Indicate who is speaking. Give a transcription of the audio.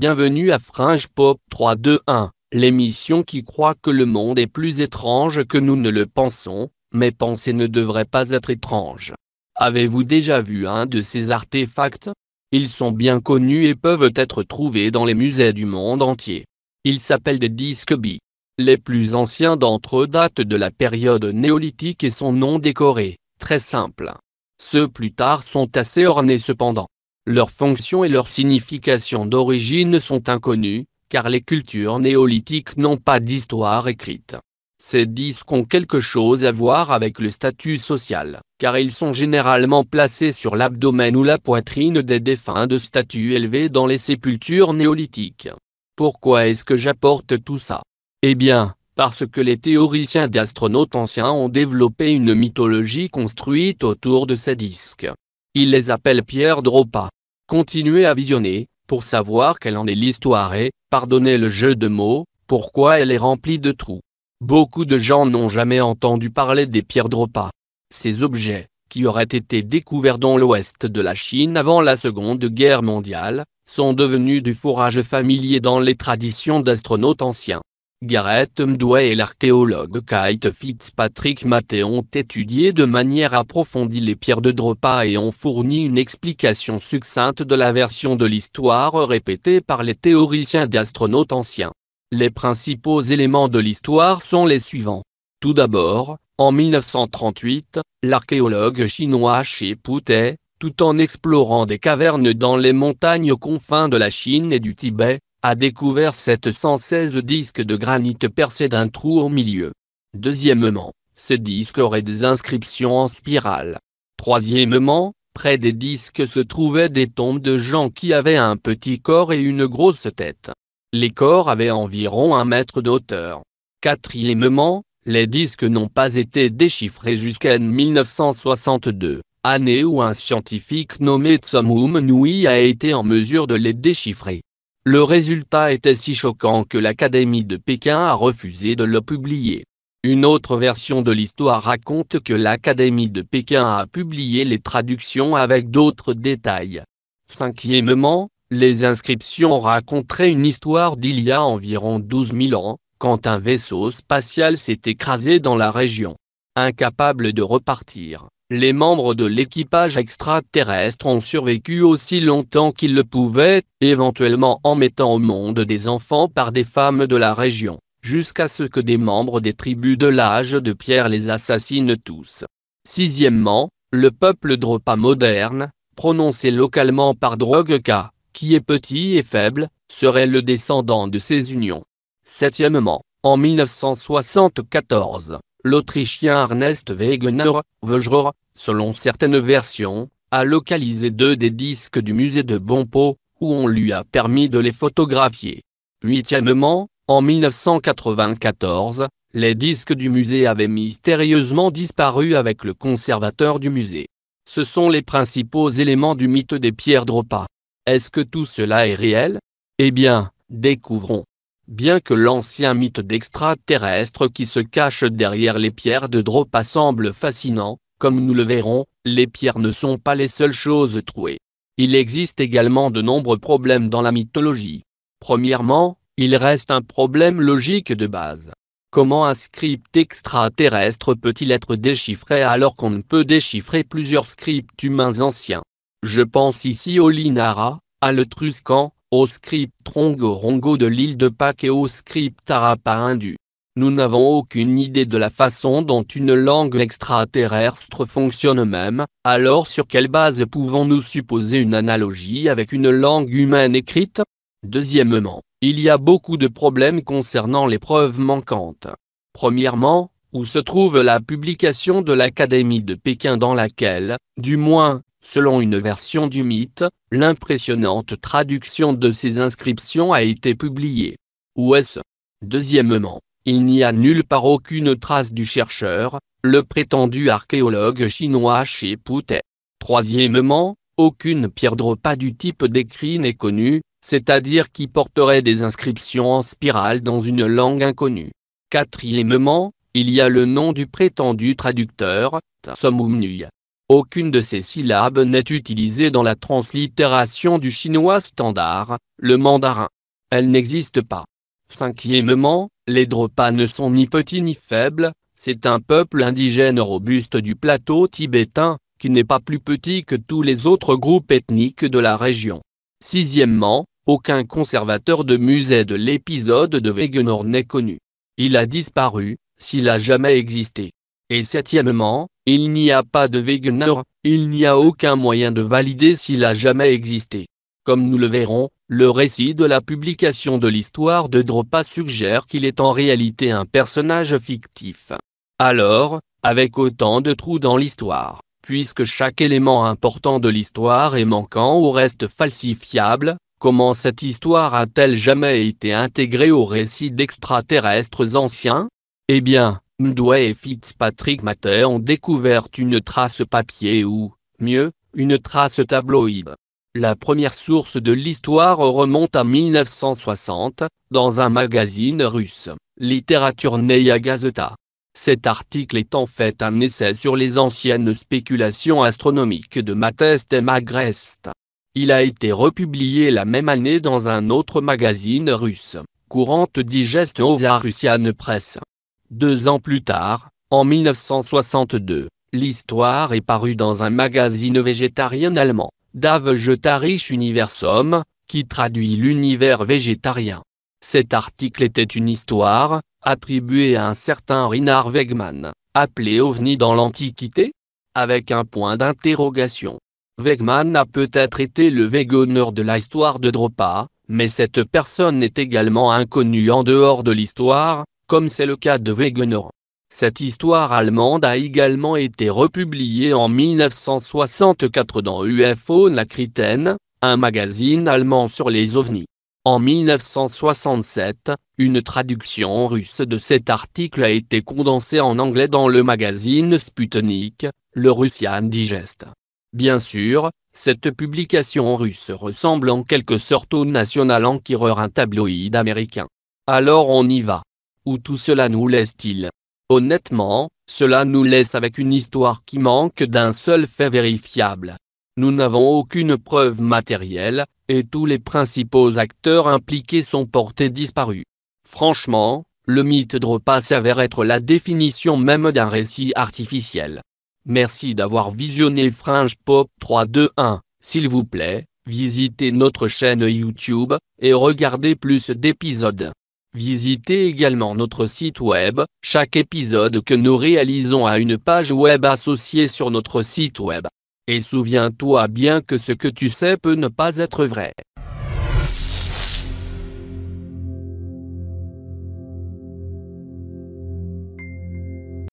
Speaker 1: Bienvenue à Fringe Pop 321, l'émission qui croit que le monde est plus étrange que nous ne le pensons, mais penser ne devrait pas être étrange. Avez-vous déjà vu un de ces artefacts Ils sont bien connus et peuvent être trouvés dans les musées du monde entier. Ils s'appellent des disques B. Les plus anciens d'entre eux datent de la période néolithique et sont non décorés, très simples. Ceux plus tard sont assez ornés cependant. Leur fonction et leur signification d'origine sont inconnues, car les cultures néolithiques n'ont pas d'histoire écrite. Ces disques ont quelque chose à voir avec le statut social, car ils sont généralement placés sur l'abdomen ou la poitrine des défunts de statut élevé dans les sépultures néolithiques. Pourquoi est-ce que j'apporte tout ça Eh bien, parce que les théoriciens d'astronautes anciens ont développé une mythologie construite autour de ces disques. Il les appelle Pierre Dropa. Continuez à visionner, pour savoir quelle en est l'histoire et, pardonnez le jeu de mots, pourquoi elle est remplie de trous. Beaucoup de gens n'ont jamais entendu parler des pierres Dropa. Ces objets, qui auraient été découverts dans l'ouest de la Chine avant la Seconde Guerre mondiale, sont devenus du fourrage familier dans les traditions d'astronautes anciens. Gareth Mdway et l'archéologue Kate Fitzpatrick Maté ont étudié de manière approfondie les pierres de Dropa et ont fourni une explication succincte de la version de l'histoire répétée par les théoriciens d'astronautes anciens. Les principaux éléments de l'histoire sont les suivants. Tout d'abord, en 1938, l'archéologue chinois Shi Putei, tout en explorant des cavernes dans les montagnes confins de la Chine et du Tibet, a découvert 716 disques de granit percés d'un trou au milieu. Deuxièmement, ces disques auraient des inscriptions en spirale. Troisièmement, près des disques se trouvaient des tombes de gens qui avaient un petit corps et une grosse tête. Les corps avaient environ un mètre d'hauteur. Quatrièmement, les disques n'ont pas été déchiffrés jusqu'à 1962, année où un scientifique nommé Tsomum Nui a été en mesure de les déchiffrer. Le résultat était si choquant que l'Académie de Pékin a refusé de le publier. Une autre version de l'histoire raconte que l'Académie de Pékin a publié les traductions avec d'autres détails. Cinquièmement, les inscriptions raconteraient une histoire d'il y a environ 12 000 ans, quand un vaisseau spatial s'est écrasé dans la région. Incapable de repartir, les membres de l'équipage extraterrestre ont survécu aussi longtemps qu'ils le pouvaient, éventuellement en mettant au monde des enfants par des femmes de la région, jusqu'à ce que des membres des tribus de l'âge de pierre les assassinent tous. Sixièmement, le peuple Dropa moderne, prononcé localement par Drogka, qui est petit et faible, serait le descendant de ces unions. Septièmement, en 1974, L'Autrichien Ernest Wegener, Vögerer, selon certaines versions, a localisé deux des disques du musée de Bonpot, où on lui a permis de les photographier. Huitièmement, en 1994, les disques du musée avaient mystérieusement disparu avec le conservateur du musée. Ce sont les principaux éléments du mythe des pierres Dropa. Est-ce que tout cela est réel Eh bien, découvrons bien que l'ancien mythe d'extraterrestres qui se cache derrière les pierres de Dropa semble fascinant, comme nous le verrons, les pierres ne sont pas les seules choses trouées. Il existe également de nombreux problèmes dans la mythologie. Premièrement, il reste un problème logique de base. Comment un script extraterrestre peut-il être déchiffré alors qu'on ne peut déchiffrer plusieurs scripts humains anciens Je pense ici au Linara, à l'Etruscan, au script Rongo-Rongo de l'île de Pâques et au script Tarapa-Hindu. Nous n'avons aucune idée de la façon dont une langue extraterrestre fonctionne même, alors sur quelle base pouvons-nous supposer une analogie avec une langue humaine écrite Deuxièmement, il y a beaucoup de problèmes concernant les preuves manquantes. Premièrement, où se trouve la publication de l'Académie de Pékin dans laquelle, du moins, Selon une version du mythe, l'impressionnante traduction de ces inscriptions a été publiée. Où est-ce Deuxièmement, il n'y a nulle part aucune trace du chercheur, le prétendu archéologue chinois chez Poutet. Troisièmement, aucune pierre repas du type décrit n'est connue, c'est-à-dire qui porterait des inscriptions en spirale dans une langue inconnue. Quatrièmement, il y a le nom du prétendu traducteur, Tsomumnuya. Aucune de ces syllabes n'est utilisée dans la translittération du chinois standard, le mandarin. Elle n'existe pas. Cinquièmement, les Dropas ne sont ni petits ni faibles, c'est un peuple indigène robuste du plateau tibétain, qui n'est pas plus petit que tous les autres groupes ethniques de la région. Sixièmement, aucun conservateur de musée de l'épisode de Wegener n'est connu. Il a disparu, s'il a jamais existé. Et septièmement, il n'y a pas de Wegener, il n'y a aucun moyen de valider s'il a jamais existé. Comme nous le verrons, le récit de la publication de l'histoire de Dropa suggère qu'il est en réalité un personnage fictif. Alors, avec autant de trous dans l'histoire, puisque chaque élément important de l'histoire est manquant ou reste falsifiable, comment cette histoire a-t-elle jamais été intégrée au récit d'extraterrestres anciens Eh bien, Mdoué et Fitzpatrick Maté ont découvert une trace papier ou, mieux, une trace tabloïde. La première source de l'histoire remonte à 1960, dans un magazine russe, Neia Gazeta. Cet article est en fait un essai sur les anciennes spéculations astronomiques de Mateste et Magrest. Il a été republié la même année dans un autre magazine russe, Courante Digest Russian Press. Deux ans plus tard, en 1962, l'histoire est parue dans un magazine végétarien allemand, Dave Universum, qui traduit l'univers végétarien. Cet article était une histoire, attribuée à un certain reinhard Wegman, appelé OVNI dans l'Antiquité Avec un point d'interrogation. Wegman a peut-être été le Wegener de l'histoire de Dropa, mais cette personne est également inconnue en dehors de l'histoire, comme c'est le cas de Wegener. Cette histoire allemande a également été republiée en 1964 dans UFO Nakriten, un magazine allemand sur les ovnis. En 1967, une traduction russe de cet article a été condensée en anglais dans le magazine Sputnik, le Russian Digest. Bien sûr, cette publication russe ressemble en quelque sorte au National Enquirer un tabloïd américain. Alors on y va tout cela nous laisse-t-il Honnêtement, cela nous laisse avec une histoire qui manque d'un seul fait vérifiable. Nous n'avons aucune preuve matérielle, et tous les principaux acteurs impliqués sont portés disparus. Franchement, le mythe de repas s'avère être la définition même d'un récit artificiel. Merci d'avoir visionné Fringe Pop 321. S'il vous plaît, visitez notre chaîne YouTube et regardez plus d'épisodes. Visitez également notre site web, chaque épisode que nous réalisons a une page web associée sur notre site web. Et souviens-toi bien que ce que tu sais peut ne pas être vrai.